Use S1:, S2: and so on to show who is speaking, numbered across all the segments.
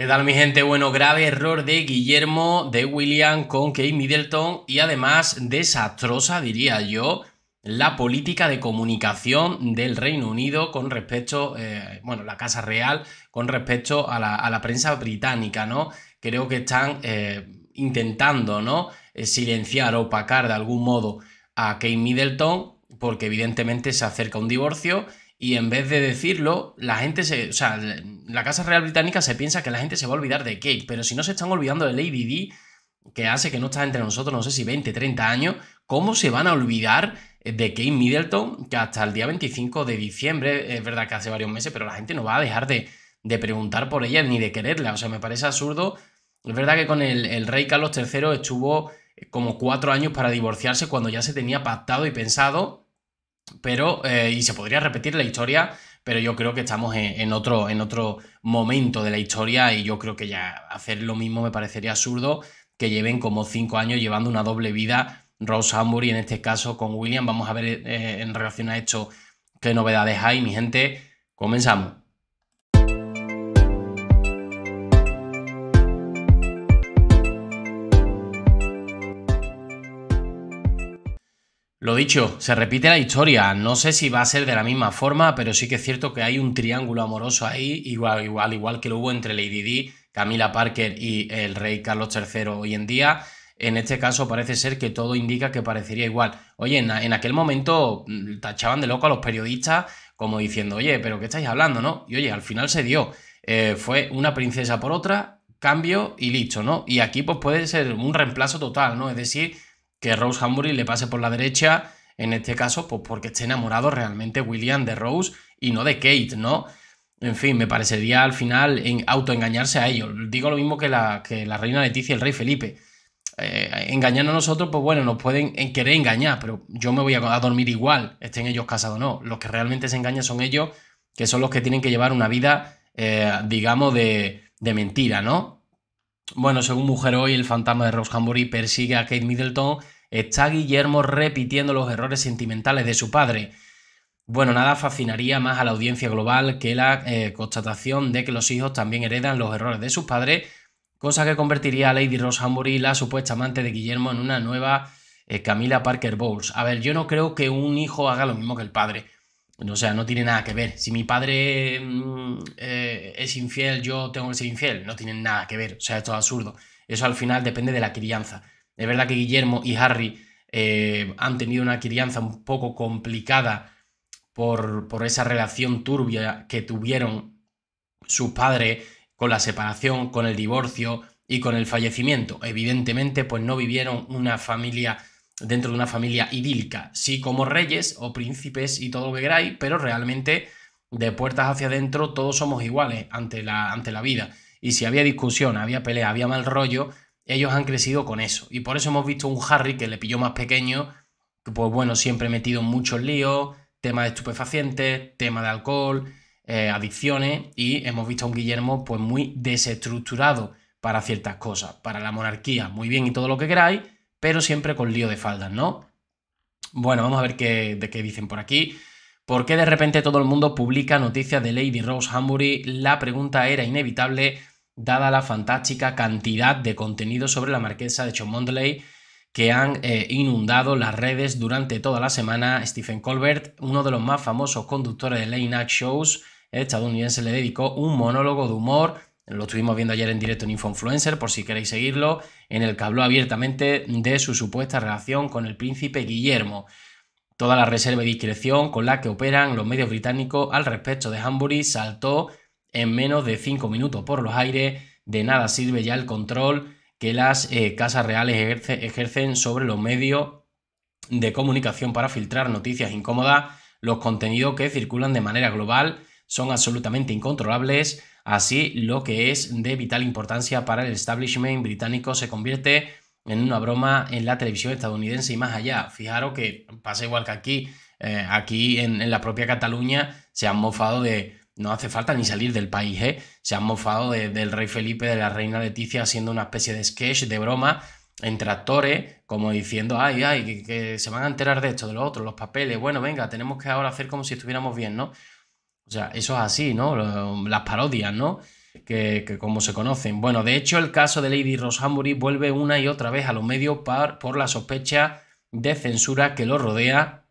S1: ¿Qué tal mi gente? Bueno, grave error de Guillermo, de William con Kate Middleton y además desastrosa, diría yo, la política de comunicación del Reino Unido con respecto, eh, bueno, la Casa Real, con respecto a la, prensa británica, ¿no? Creo que están eh, intentando, ¿no? Eh, silenciar, o opacar de algún modo a Kate Middleton, porque evidentemente se acerca un divorcio y en vez de decirlo, la gente se, la Casa Real Británica se piensa que la gente se va a olvidar de Kate, pero si no se están olvidando de Lady D, que hace que no está entre nosotros, no sé si 20, 30 años, ¿cómo se van a olvidar de Kate Middleton? Que hasta el día 25 de diciembre, es verdad que hace varios meses, pero la gente no va a dejar de, preguntar por ella ni de quererla. O sea, me parece absurdo. Es verdad que con el, rey Carlos III estuvo eh, como cuatro años para divorciarse cuando ya se tenía pactado y pensado, pero, eh, y se podría repetir la historia pero yo creo que estamos en, otro, en otro momento de la historia y yo creo que ya hacer lo mismo me parecería absurdo que lleven como cinco años llevando una doble vida Rose Hambury en este caso con William. Vamos a ver eh, en relación a esto qué novedades hay, mi gente. Comenzamos. Lo dicho, se repite la historia. No sé si va a ser de la misma forma, pero sí que es cierto que hay un triángulo amoroso ahí, igual, igual, igual que lo hubo entre Lady Di, Camila Parker y el rey Carlos III hoy en día. En este caso parece ser que todo indica que parecería igual. Oye, en, aquel momento mm, tachaban de loco a los periodistas como diciendo, oye, pero ¿qué estáis hablando, no? Y oye, al final se dio. Eh, fue una princesa por otra, cambio y listo, ¿no? Y aquí pues puede ser un reemplazo total, ¿no? Es decir, que Rose Hambury le pase por la derecha, en este caso, pues porque esté enamorado realmente William de Rose y no de Kate, ¿no? En fin, me parecería al final en autoengañarse a ellos. Digo lo mismo que la, la reina Leticia y el rey Felipe. Eh, engañando a nosotros, pues bueno, nos pueden querer engañar, pero yo me voy a, dormir igual, estén ellos casados o no. Los que realmente se engañan son ellos, que son los que tienen que llevar una vida, eh, digamos, de, de mentira, ¿no? Bueno, según Mujer Hoy, el fantasma de Rose Hambury persigue a Kate Middleton ¿Está Guillermo repitiendo los errores sentimentales de su padre? Bueno, nada fascinaría más a la audiencia global que la eh, constatación de que los hijos también heredan los errores de sus padres, cosa que convertiría a Lady Rose Hambury, la supuesta amante de Guillermo, en una nueva eh, Camila Parker Bowles. A ver, yo no creo que un hijo haga lo mismo que el padre. O sea, no tiene nada que ver. Si mi padre mm, eh, es infiel, yo tengo que ser infiel. No tiene nada que ver. O sea, esto es absurdo. Eso al final depende de la crianza. Es verdad que Guillermo y Harry eh, han tenido una crianza un poco complicada por, esa relación turbia que tuvieron sus padres con la separación, con el divorcio y con el fallecimiento. Evidentemente, pues no vivieron una familia dentro de una familia idílica, sí como reyes o príncipes y todo lo que queráis, pero realmente de puertas hacia adentro todos somos iguales ante la, ante la vida. Y si había discusión, había pelea, había mal rollo, ellos han crecido con eso. Y por eso hemos visto un Harry que le pilló más pequeño, que pues bueno, siempre metido en muchos líos, tema de estupefacientes, tema de alcohol, eh, adicciones, y hemos visto a un Guillermo pues muy desestructurado para ciertas cosas, para la monarquía, muy bien y todo lo que queráis, pero siempre con lío de faldas, ¿no? Bueno, vamos a ver qué, de qué dicen por aquí. ¿Por qué de repente todo el mundo publica noticias de Lady Rose Hambury? La pregunta era inevitable dada la fantástica cantidad de contenido sobre la marquesa de Cholmondeley que han eh, inundado las redes durante toda la semana. Stephen Colbert, uno de los más famosos conductores de late night shows estadounidense, le dedicó un monólogo de humor. Lo estuvimos viendo ayer en directo en Influencer, por si queréis seguirlo, en el que habló abiertamente de su supuesta relación con el príncipe Guillermo. Toda la reserva y discreción con la que operan los medios británicos al respecto de Hambury saltó en menos de 5 minutos por los aires, de nada sirve ya el control que las eh, casas reales ejercen sobre los medios de comunicación para filtrar noticias incómodas, los contenidos que circulan de manera global son absolutamente incontrolables, así lo que es de vital importancia para el establishment británico se convierte en una broma en la televisión estadounidense y más allá. Fijaros que pasa igual que aquí, eh, aquí en, en la propia Cataluña se han mofado de, no hace falta ni salir del país, ¿eh? Se han mofado del rey Felipe, de la reina Leticia, haciendo una especie de sketch, de broma, entre actores, como diciendo, ay, ay, que, se van a enterar de esto, de lo otro, los papeles, bueno, venga, tenemos que ahora hacer como si estuviéramos bien, ¿no? O sea, eso es así, ¿no? Las parodias, ¿no? Que, como se conocen. Bueno, de hecho, el caso de Lady Rosambury vuelve una y otra vez a los medios por la sospecha de censura que lo rodea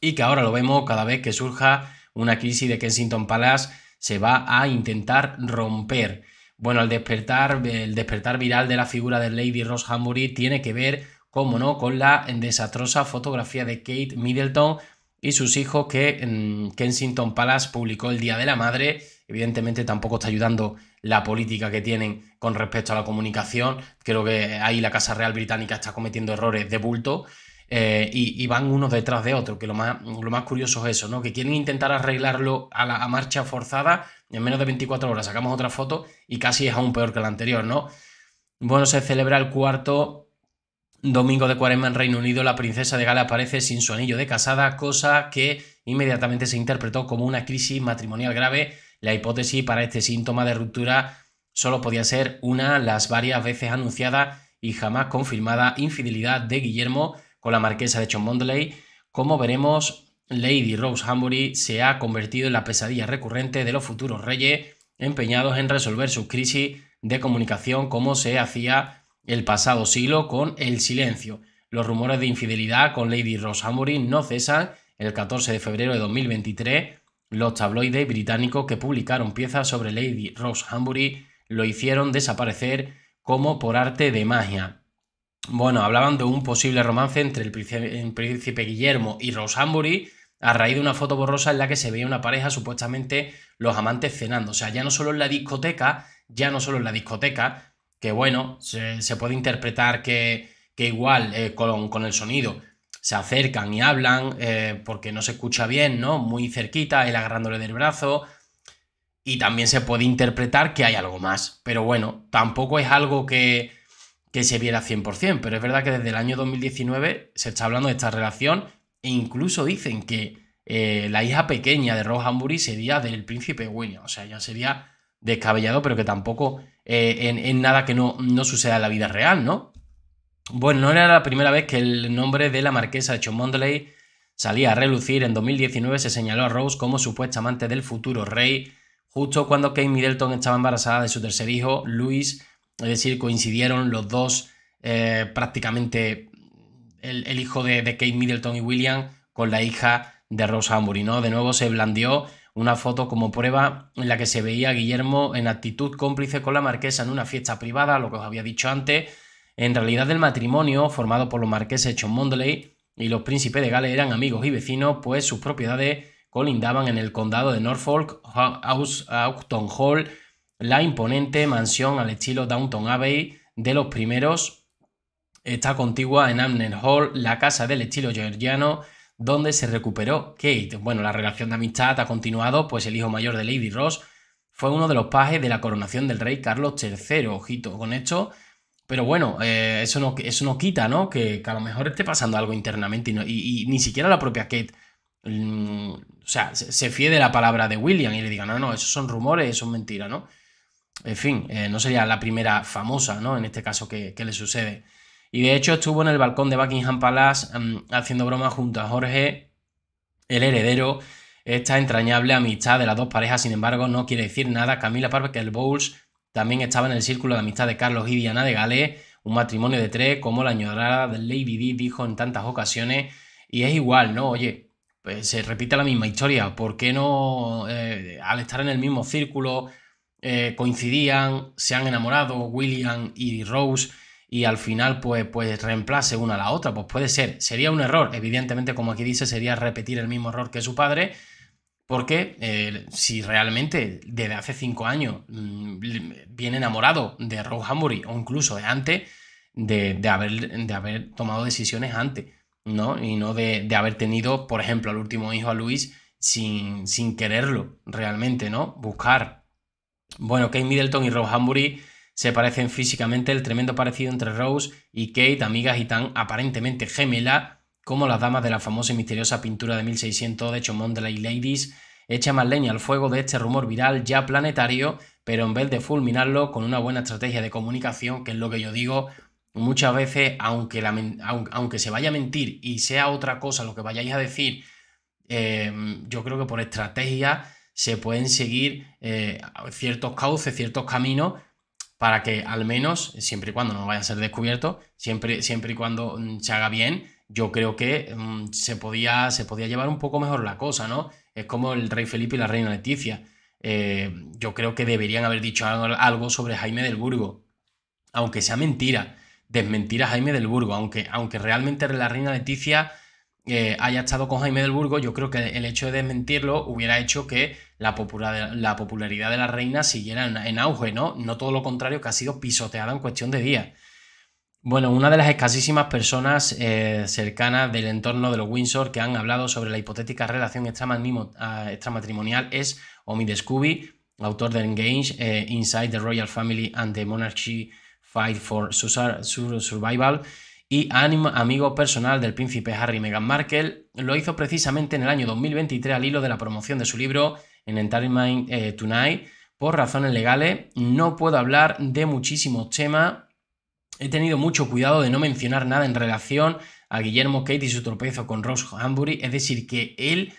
S1: y que ahora lo vemos cada vez que surja una crisis de Kensington Palace se va a intentar romper. Bueno, el despertar, el despertar viral de la figura de Lady Rose Hambury tiene que ver, cómo no, con la desastrosa fotografía de Kate Middleton y sus hijos que mm, Kensington Palace publicó el Día de la Madre. Evidentemente tampoco está ayudando la política que tienen con respecto a la comunicación. Creo que ahí la Casa Real Británica está cometiendo errores de bulto. Eh, y, van unos detrás de otro que lo más, lo más curioso es eso, ¿no? Que quieren intentar arreglarlo a, la, marcha forzada en menos de 24 horas. Sacamos otra foto y casi es aún peor que la anterior, ¿no? Bueno, se celebra el cuarto domingo de cuaresma en Reino Unido. La princesa de Gales aparece sin su anillo de casada, cosa que inmediatamente se interpretó como una crisis matrimonial grave. La hipótesis para este síntoma de ruptura solo podía ser una, las varias veces anunciada y jamás confirmada infidelidad de Guillermo con la marquesa de chomondeley como veremos, Lady Rose Hambury se ha convertido en la pesadilla recurrente de los futuros reyes empeñados en resolver su crisis de comunicación como se hacía el pasado siglo con el silencio. Los rumores de infidelidad con Lady Rose Hambury no cesan. El 14 de febrero de 2023, los tabloides británicos que publicaron piezas sobre Lady Rose Hambury lo hicieron desaparecer como por arte de magia bueno, hablaban de un posible romance entre el príncipe, Guillermo y Rose a raíz de una foto borrosa en la que se veía una pareja, supuestamente los amantes cenando. O sea, ya no solo en la discoteca, ya no solo en la discoteca, que bueno, se, puede interpretar que, igual eh, con, el sonido se acercan y hablan eh, porque no se escucha bien, ¿no? Muy cerquita, él agarrándole del brazo. Y también se puede interpretar que hay algo más. Pero bueno, tampoco es algo que, que se viera 100%, pero es verdad que desde el año 2019 se está hablando de esta relación e incluso dicen que eh, la hija pequeña de Rose Hambury sería del príncipe William, o sea, ya sería descabellado, pero que tampoco eh, en, nada que no, no suceda en la vida real, ¿no? Bueno, no era la primera vez que el nombre de la marquesa de Cholmondeley salía a relucir. En 2019 se señaló a Rose como supuesta amante del futuro rey, justo cuando Kate Middleton estaba embarazada de su tercer hijo, Luis es decir, coincidieron los dos eh, prácticamente el, hijo de, Kate Middleton y William con la hija de Rose Hambury. De nuevo se blandió una foto como prueba en la que se veía a Guillermo en actitud cómplice con la marquesa en una fiesta privada, lo que os había dicho antes. En realidad el matrimonio, formado por los marqueses John Mondeley y los príncipes de Gales, eran amigos y vecinos, pues sus propiedades colindaban en el condado de Norfolk, Houghton Hall la imponente mansión al estilo Downton Abbey de los primeros. Está contigua en Amner Hall, la casa del estilo georgiano donde se recuperó Kate. Bueno, la relación de amistad ha continuado, pues el hijo mayor de Lady Ross fue uno de los pajes de la coronación del rey Carlos III, ojito con esto. Pero bueno, eh, eso, no, eso no quita, ¿no? Que, a lo mejor esté pasando algo internamente y, ni siquiera la propia Kate mm, o sea, se, fie fíe de la palabra de William y le diga, no, no, esos son rumores, eso es mentira, ¿no? en fin, eh, no sería la primera famosa, ¿no? En este caso que, le sucede. Y de hecho estuvo en el balcón de Buckingham Palace mm, haciendo broma junto a Jorge, el heredero. Esta entrañable amistad de las dos parejas, sin embargo, no quiere decir nada. Camila Parker Bowles también estaba en el círculo de amistad de Carlos y Diana de Gales, un matrimonio de tres, como la añorada de Lady Di dijo en tantas ocasiones. Y es igual, ¿no? Oye, pues se repite la misma historia. ¿Por qué no, eh, al estar en el mismo círculo, eh, coincidían, se han enamorado William y Rose y al final pues, pues reemplace una a la otra, pues puede ser, sería un error, evidentemente como aquí dice sería repetir el mismo error que su padre, porque eh, si realmente desde hace cinco años mm, viene enamorado de Rose Hambury o incluso de antes, de, haber, de haber tomado decisiones antes, ¿no? Y no de, de haber tenido, por ejemplo, al último hijo a Luis sin, sin quererlo realmente, ¿no? Buscar bueno, Kate Middleton y Rose Hambury se parecen físicamente, el tremendo parecido entre Rose y Kate, amigas y tan aparentemente gemela como las damas de la famosa y misteriosa pintura de 1600 de y Ladies, echa más leña al fuego de este rumor viral ya planetario, pero en vez de fulminarlo con una buena estrategia de comunicación, que es lo que yo digo, muchas veces, aunque, aunque se vaya a mentir y sea otra cosa lo que vayáis a decir, eh, yo creo que por estrategia se pueden seguir ciertos eh, cauces, ciertos caminos para que al menos, siempre y cuando no vaya a ser descubierto, siempre, siempre y cuando mm, se haga bien, yo creo que mm, se, podía, se podía llevar un poco mejor la cosa, ¿no? Es como el rey Felipe y la reina Leticia. Eh, yo creo que deberían haber dicho algo, sobre Jaime del Burgo, aunque sea mentira, desmentir a Jaime del Burgo, aunque, aunque realmente la reina Leticia eh, haya estado con Jaime del Burgo, yo creo que el hecho de desmentirlo hubiera hecho que la, popularidad de la reina siguiera en, auge, ¿no? No todo lo contrario, que ha sido pisoteada en cuestión de días. Bueno, una de las escasísimas personas eh, cercanas del entorno de los Windsor que han hablado sobre la hipotética relación extramatrimonial ah, es Omid Scooby, autor de Engage, eh, Inside the Royal Family and the Monarchy Fight for Survival y amigo personal del príncipe Harry Meghan Markle, lo hizo precisamente en el año 2023 al hilo de la promoción de su libro en Entertainment eh, Tonight. Por razones legales, no puedo hablar de muchísimos temas. He tenido mucho cuidado de no mencionar nada en relación a Guillermo Kate y su tropiezo con Ross Hambury, es decir, que él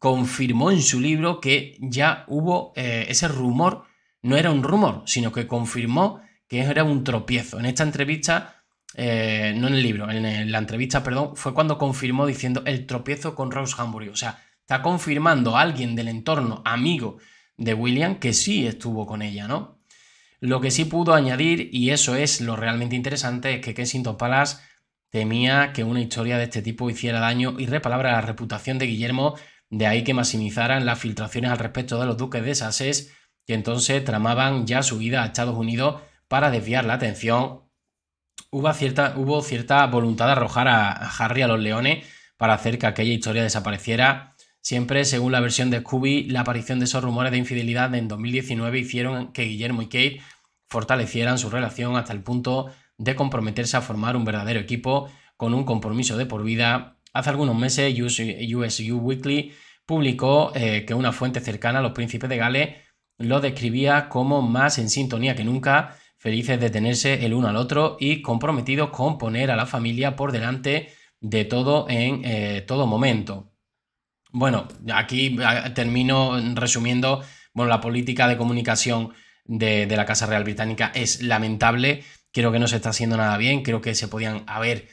S1: confirmó en su libro que ya hubo eh, ese rumor, no era un rumor, sino que confirmó que era un tropiezo. En esta entrevista eh, no en el libro, en, la entrevista, perdón, fue cuando confirmó diciendo el tropiezo con Rose Hambury. O sea, está confirmando alguien del entorno, amigo de William, que sí estuvo con ella, ¿no? Lo que sí pudo añadir, y eso es lo realmente interesante, es que Kensington Palace temía que una historia de este tipo hiciera daño y repalabra la reputación de Guillermo, de ahí que maximizaran las filtraciones al respecto de los duques de Sussex que entonces tramaban ya su vida a Estados Unidos para desviar la atención hubo cierta, voluntad de arrojar a, Harry a los leones para hacer que aquella historia desapareciera. Siempre, según la versión de Scooby, la aparición de esos rumores de infidelidad en 2019 hicieron que Guillermo y Kate fortalecieran su relación hasta el punto de comprometerse a formar un verdadero equipo con un compromiso de por vida. Hace algunos meses, USU Weekly publicó eh, que una fuente cercana a los príncipes de Gales lo describía como más en sintonía que nunca felices de tenerse el uno al otro y comprometidos con poner a la familia por delante de todo en eh, todo momento. Bueno, aquí termino resumiendo, bueno, la política de comunicación de, la Casa Real Británica es lamentable, creo que no se está haciendo nada bien, creo que se podían haber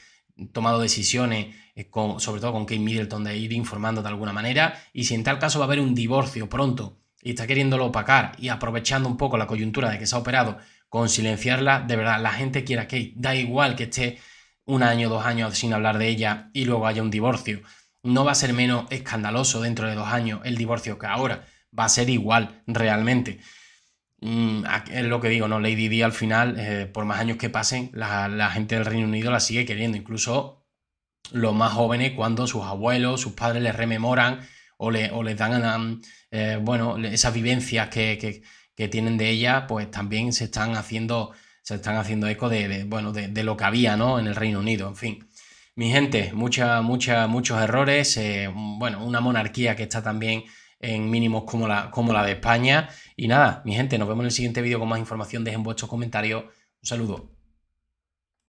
S1: tomado decisiones, eh, sobre todo con Kate Middleton, de ir informando de alguna manera, y si en tal caso va a haber un divorcio pronto y está queriéndolo opacar y aprovechando un poco la coyuntura de que se ha operado con silenciarla, de verdad, la gente quiera que da igual que esté un año, dos años sin hablar de ella y luego haya un divorcio. No va a ser menos escandaloso dentro de dos años el divorcio que ahora. Va a ser igual, realmente. Mm, es lo que digo, ¿no? Lady Di al final, eh, por más años que pasen, la, gente del Reino Unido la sigue queriendo. Incluso los más jóvenes, cuando sus abuelos, sus padres les rememoran o, le, o les dan, eh, bueno, esas vivencias que, que tienen de ella, pues también se están haciendo, se están haciendo eco de, bueno, de, lo que había ¿no? en el Reino Unido, en fin. Mi gente, mucha, mucha, muchos errores, eh, bueno, una monarquía que está también en mínimos como la, como la de España. Y nada, mi gente, nos vemos en el siguiente vídeo con más información. Dejen vuestros comentarios. Un saludo.